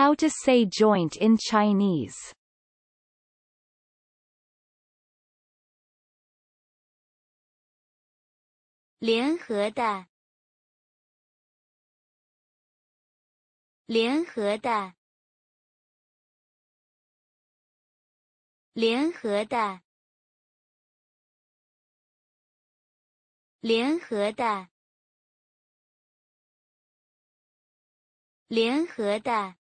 How to say joint in Chinese? Chinese 联合的